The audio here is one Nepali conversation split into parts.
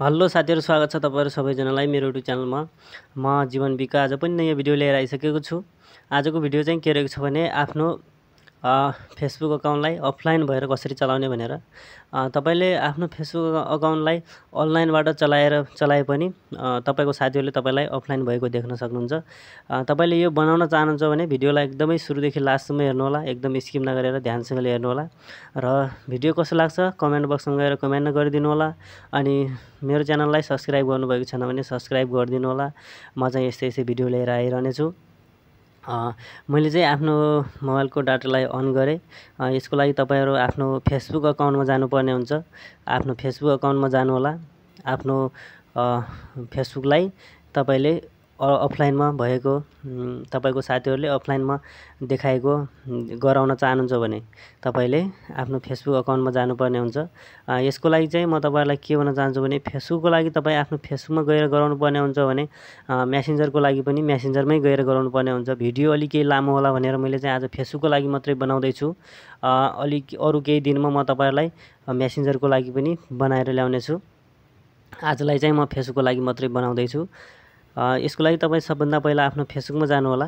हेलो साथीहरू स्वागत छ तपाईँहरू सबैजनालाई मेरो युट्युब च्यानलमा म जीवन विका आज पनि नयाँ भिडियो लिएर आइसकेको छु आजको भिडियो चाहिँ के रहेको छ भने आफ्नो फेसबुक अकाउन्टलाई अफलाइन भएर कसरी चलाउने भनेर तपाईँले आफ्नो फेसबुक अकाउन्टलाई अनलाइनबाट चलाएर चलाए पनि तपाईँको साथीहरूले तपाईँलाई अफलाइन भएको देख्न सक्नुहुन्छ तपाईँले यो बनाउन चाहनुहुन्छ भने भिडियोलाई एकदमै सुरुदेखि लास्टसम्म हेर्नुहोला एकदम स्किप नगरेर ध्यानसँगले हेर्नुहोला र भिडियो कस्तो लाग्छ कमेन्ट बक्समा गएर कमेन्ट गरिदिनु होला अनि मेरो च्यानललाई सब्सक्राइब गर्नुभएको छैन भने सब्सक्राइब गरिदिनु होला म चाहिँ यस्तै यस्तै भिडियो लिएर आइरहनेछु मैले चाहिँ आफ्नो मोबाइलको डाटालाई अन गरेँ यसको लागि तपाईँहरू आफ्नो फेसबुक अकाउन्टमा जानुपर्ने हुन्छ आफ्नो फेसबुक अकाउन्टमा जानुहोला आफ्नो फेसबुकलाई तपाईँले अफलाइनमा भएको तपाईँको साथीहरूले अफलाइनमा देखाएको गराउन चाहनुहुन्छ भने तपाईँले आफ्नो फेसबुक अकाउन्टमा जानुपर्ने हुन्छ यसको लागि चाहिँ म तपाईँहरूलाई के भन्न चाहन्छु भने फेसबुकको लागि तपाईँ आफ्नो फेसबुकमा गएर गराउनु पर्ने हुन्छ भने म्यासेन्जरको लागि पनि म्यासेन्जरमै गएर गराउनु पर्ने हुन्छ भिडियो अलिक केही लामो होला भनेर मैले चाहिँ आज फेसबुकको लागि मात्रै बनाउँदैछु अलिक अरू केही दिनमा म तपाईँहरूलाई म्यासेन्जरको लागि पनि बनाएर ल्याउनेछु आजलाई चाहिँ म फेसबुकको लागि मात्रै बनाउँदैछु यसको लागि तपाईँ सबभन्दा पहिला आफ्नो फेसबुकमा जानुहोला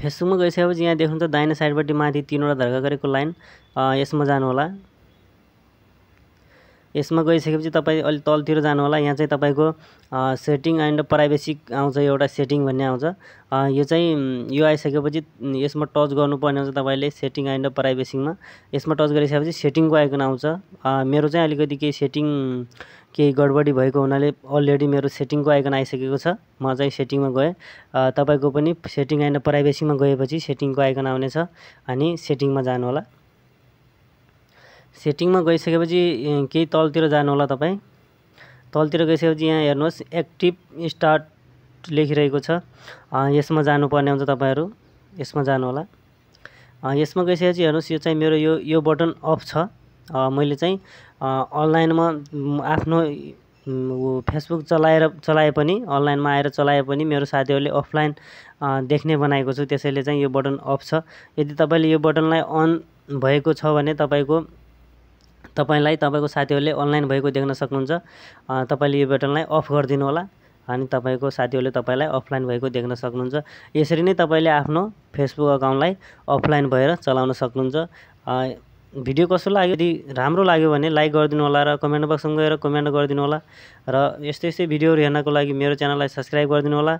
फेसबुकमा गइसकेपछि यहाँ देख्नुहुन्छ दाहिने साइडपट्टि माथि तिनवटा धर्का गरेको लाइन यसमा जानुहोला यसमा गइसकेपछि तपाईँ अलिक तलतिर जानु होला यहाँ चाहिँ तपाईँको सेटिङ एन्ड प्राइभेसी आउँछ एउटा सेटिङ भन्ने आउँछ यो चाहिँ यो आइसकेपछि यसमा टच गर्नुपर्ने हुन्छ तपाईँले सेटिङ एन्ड प्राइभेसीमा यसमा टच गरिसकेपछि सेटिङको आइकन आउँछ मेरो चाहिँ अलिकति केही सेटिङ केही गडबडी भएको हुनाले अलरेडी मेरो सेटिङको आइकन आइसकेको छ म चाहिँ सेटिङमा गएँ तपाईँको पनि सेटिङ एन्ड प्राइभेसीमा गएपछि सेटिङको आइकन आउनेछ अनि सेटिङमा जानु होला सेटिङमा गइसकेपछि केही तलतिर जानु होला तपाईँ तलतिर गइसकेपछि यहाँ हेर्नुहोस् एक्टिभ स्टार्ट लेखिरहेको छ यसमा जानुपर्ने हुन्छ तपाईँहरू यसमा जानु जानुहोला यसमा गइसकेपछि हेर्नुहोस् यो चाहिँ मेरो यो यो बटन अफ छ मैले चाहिँ अनलाइनमा आफ्नो फेसबुक चलाएर चलाए पनि अनलाइनमा आएर चलाए पनि मेरो साथीहरूले अफलाइन देख्ने बनाएको छु त्यसैले चाहिँ यो बटन अफ छ यदि तपाईँले यो बटनलाई अन भएको छ भने तपाईँको तपाईँलाई तपाईँको साथीहरूले अनलाइन भएको देख्न सक्नुहुन्छ तपाईँले यो बटनलाई अफ गरिदिनु होला अनि तपाईँको साथीहरूले तपाईँलाई अफलाइन भएको देख्न सक्नुहुन्छ यसरी नै तपाईँले आफ्नो फेसबुक अकाउन्टलाई अफलाइन भएर चलाउन सक्नुहुन्छ भिडियो कस्तो लाग्यो यदि राम्रो लाग्यो भने लाइक गरिदिनु होला र कमेन्ट बक्समा गएर कमेन्ट गरिदिनु होला र यस्तै यस्तै भिडियोहरू हेर्नको लागि मेरो च्यानललाई सब्सक्राइब गरिदिनु होला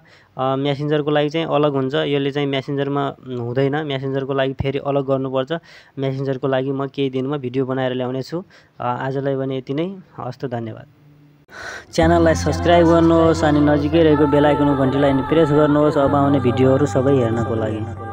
म्यासेन्जरको लागि चाहिँ अलग हुन्छ यसले चाहिँ म्यासेन्जरमा हुँदैन म्यासेन्जरको लागि फेरि अलग गर्नुपर्छ म्यासेन्जरको लागि म केही दिनमा भिडियो बनाएर ल्याउनेछु आजलाई भने यति नै हस्त धन्यवाद च्यानललाई सब्सक्राइब गर्नुहोस् अनि नजिकै रहेको बेलायकनको घन्टीलाई प्रेस गर्नुहोस् अब आउने भिडियोहरू सबै हेर्नको लागि